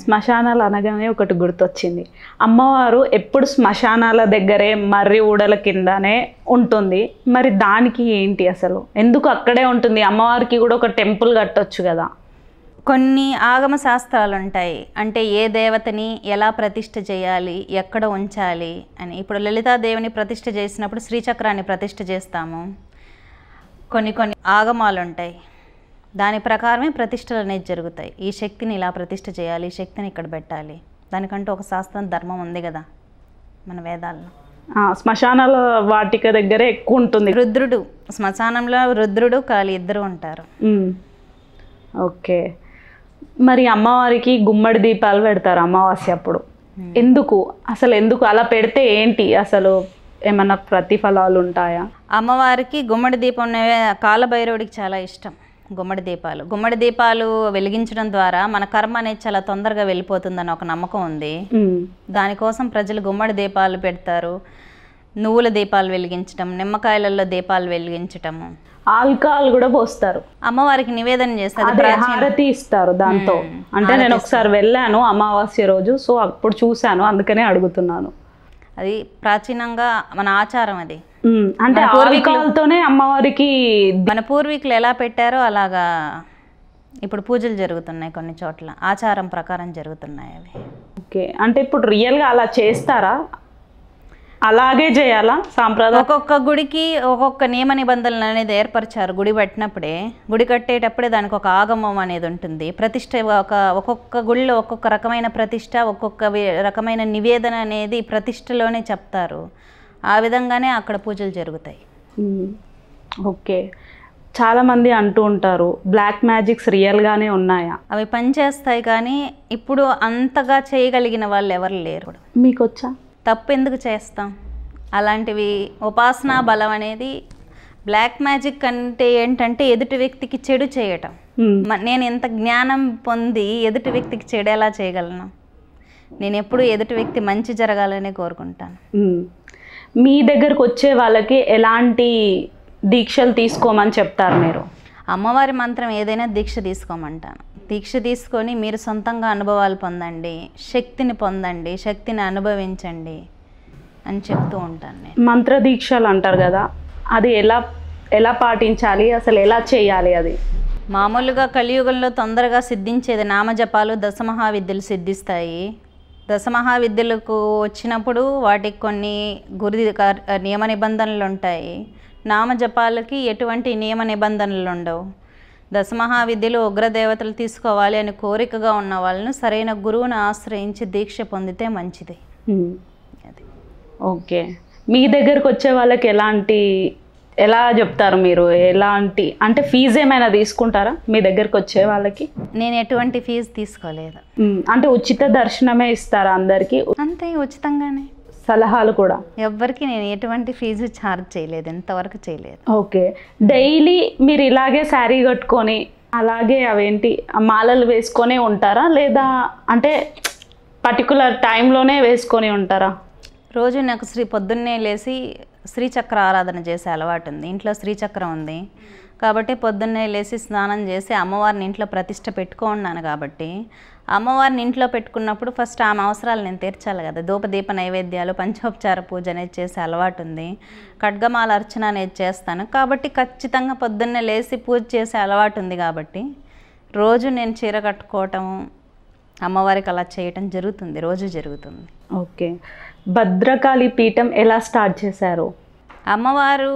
శ్మశానాలు అనగానే ఒకటి గుర్తొచ్చింది అమ్మవారు ఎప్పుడు శ్మశానాల దగ్గరే మర్రి ఊడల కిందనే ఉంటుంది మరి దానికి ఏంటి అసలు ఎందుకు అక్కడే ఉంటుంది అమ్మవారికి కూడా ఒక టెంపుల్ కట్టొచ్చు కదా కొన్ని ఆగమ శాస్త్రాలు ఉంటాయి అంటే ఏ దేవతని ఎలా ప్రతిష్ఠ చేయాలి ఎక్కడ ఉంచాలి అని ఇప్పుడు లలితాదేవిని ప్రతిష్ఠ చేసినప్పుడు శ్రీచక్రాన్ని ప్రతిష్ఠ చేస్తాము కొన్ని కొన్ని ఆగమాలు ఉంటాయి దాని ప్రకారమే ప్రతిష్టలు అనేది జరుగుతాయి ఈ శక్తిని ఇలా ప్రతిష్ట చేయాలి ఈ శక్తిని ఇక్కడ పెట్టాలి దానికంటూ ఒక శాస్త్రం ధర్మం ఉంది కదా మన వేదాల్లో శ్మశానాల వాటిక దగ్గరే ఎక్కువ ఉంటుంది రుద్రుడు శ్మశానంలో రుద్రుడు కాలి ఇద్దరు ఉంటారు ఓకే మరి అమ్మవారికి గుమ్మడి దీపాలు పెడతారు అమావాస్య అప్పుడు ఎందుకు అసలు ఎందుకు అలా పెడితే ఏంటి అసలు ఏమన్నా ప్రతిఫలాలు ఉంటాయా అమ్మవారికి గుమ్మడి దీపం కాలభైరవుడికి చాలా ఇష్టం గుమ్మడి దీపాలు గుమ్మడి దీపాలు వెలిగించడం ద్వారా మన కర్మ అనేది చాలా తొందరగా వెళ్ళిపోతుందని ఒక నమ్మకం ఉంది దానికోసం ప్రజలు గుమ్మడి దీపాలు పెడతారు నువ్వుల దీపాలు వెలిగించటం నిమ్మకాయలలో దీపాలు వెలిగించటం ఆల్కహాల్ కూడా పోస్తారు అమ్మవారికి నివేదన చేస్తారు దాంతో అంటే నేను ఒకసారి వెళ్ళాను అమావాస్య రోజు సో అప్పుడు చూశాను అందుకనే అడుగుతున్నాను అది ప్రాచీనంగా మన ఆచారం అది అంటే పూర్వీకులతోనే అమ్మవారికి మన పూర్వీకులు ఎలా పెట్టారో అలాగా ఇప్పుడు పూజలు జరుగుతున్నాయి కొన్ని చోట్ల ఆచారం ప్రకారం జరుగుతున్నాయి అవి ఓకే అంటే ఇప్పుడు రియల్గా అలా చేస్తారా అలాగే చేయాలా సాంప్రదాయం ఒక్కొక్క గుడికి ఒక్కొక్క నియమ నిబంధనలు అనేది ఏర్పరిచారు గుడి పెట్టినప్పుడే గుడి కట్టేటప్పుడే దానికి ఒక ఆగమం అనేది ఉంటుంది ప్రతిష్ట ఒక ఒక్కొక్క గుడిలో ఒక్కొక్క రకమైన ప్రతిష్ట ఒక్కొక్క రకమైన నివేదన అనేది ప్రతిష్టలోనే చెప్తారు ఆ విధంగానే అక్కడ పూజలు జరుగుతాయి ఓకే చాలామంది అంటూ ఉంటారు బ్లాక్ మ్యాజిక్స్ రియల్గానే ఉన్నాయా అవి పనిచేస్తాయి కానీ ఇప్పుడు అంతగా చేయగలిగిన వాళ్ళు ఎవరు లేరు మీకు వచ్చా తప్పు ఎందుకు చేస్తాం అలాంటివి ఉపాసనా బలం అనేది బ్లాక్ మ్యాజిక్ అంటే ఏంటంటే ఎదుటి వ్యక్తికి చెడు చేయటం నేను ఇంత జ్ఞానం పొంది ఎదుటి వ్యక్తికి చెడు ఎలా చేయగలను నేను ఎప్పుడు ఎదుటి వ్యక్తి మంచి జరగాలనే కోరుకుంటాను మీ దగ్గరకు వచ్చే వాళ్ళకి ఎలాంటి దీక్షలు తీసుకోమని చెప్తారు మీరు అమ్మవారి మంత్రం ఏదైనా దీక్ష తీసుకోమంటాను దీక్ష తీసుకొని మీరు సొంతంగా అనుభవాలు పొందండి శక్తిని పొందండి శక్తిని అనుభవించండి అని చెప్తూ ఉంటాను నేను మంత్ర దీక్షలు అంటారు కదా అది ఎలా ఎలా పాటించాలి అసలు ఎలా చేయాలి అది మామూలుగా కలియుగంలో తొందరగా సిద్ధించేది నామజపాలు దశమహావిద్యలు సిద్ధిస్తాయి మహావిద్యలకు వచ్చినప్పుడు వాటికి కొన్ని గురి నియమ నిబంధనలు ఉంటాయి నామజపాలకి ఎటువంటి నియమ నిబంధనలు ఉండవు మహావిద్యలు ఉగ్రదేవతలు తీసుకోవాలి అని కోరికగా ఉన్న వాళ్ళను సరైన గురువును ఆశ్రయించి దీక్ష పొందితే మంచిది ఓకే మీ దగ్గరకు వచ్చే వాళ్ళకి ఎలాంటి ఎలా చెప్తారు మీరు ఎలాంటి అంటే ఫీజు ఏమైనా తీసుకుంటారా మీ దగ్గరకు వచ్చే వాళ్ళకి నేను ఎటువంటి ఫీజు తీసుకోలేదు అంటే ఉచిత దర్శనమే ఇస్తారా అందరికి అంతే ఉచితంగానే సలహాలు కూడా ఎవ్వరికి నేను ఎటువంటి ఫీజు ఛార్జ్ చేయలేదు ఎంతవరకు చేయలేదు ఓకే డైలీ మీరు ఇలాగే శారీ కట్టుకొని అలాగే అవేంటి మాలలు వేసుకొనే ఉంటారా లేదా అంటే పర్టికులర్ టైంలోనే వేసుకొని ఉంటారా రోజు నాకు శ్రీ పొద్దున్నే లేచి శ్రీచక్ర ఆరాధన చేసే అలవాటు ఉంది ఇంట్లో శ్రీచక్రం ఉంది కాబట్టి పొద్దున్నే లేచి స్నానం చేసి అమ్మవారిని ఇంట్లో ప్రతిష్ట పెట్టుకున్నాను కాబట్టి అమ్మవారిని ఇంట్లో పెట్టుకున్నప్పుడు ఫస్ట్ ఆమె అవసరాలు నేను తీర్చాలి కదా ధూపదీప నైవేద్యాలు పంచోపచార పూజ అనేది చేసే అలవాటు ఉంది ఖడ్గమాల అర్చన అనేది చేస్తాను కాబట్టి ఖచ్చితంగా పొద్దున్నే లేచి పూజ చేసే అలవాటు ఉంది కాబట్టి రోజు నేను చీర కట్టుకోవటం అమ్మవారికి అలా చేయటం జరుగుతుంది రోజు జరుగుతుంది ఓకే భద్రకాళి పీఠం ఎలా స్టార్ట్ చేశారు అమ్మవారు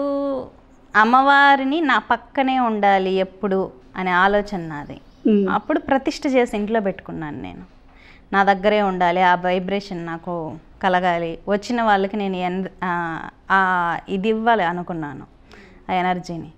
అమ్మవారిని నా పక్కనే ఉండాలి ఎప్పుడు అనే ఆలోచన నాది అప్పుడు ప్రతిష్ట చేసి ఇంట్లో పెట్టుకున్నాను నేను నా దగ్గరే ఉండాలి ఆ వైబ్రేషన్ నాకు కలగాలి వచ్చిన వాళ్ళకి నేను ఇది ఇవ్వాలి అనుకున్నాను ఆ ఎనర్జీని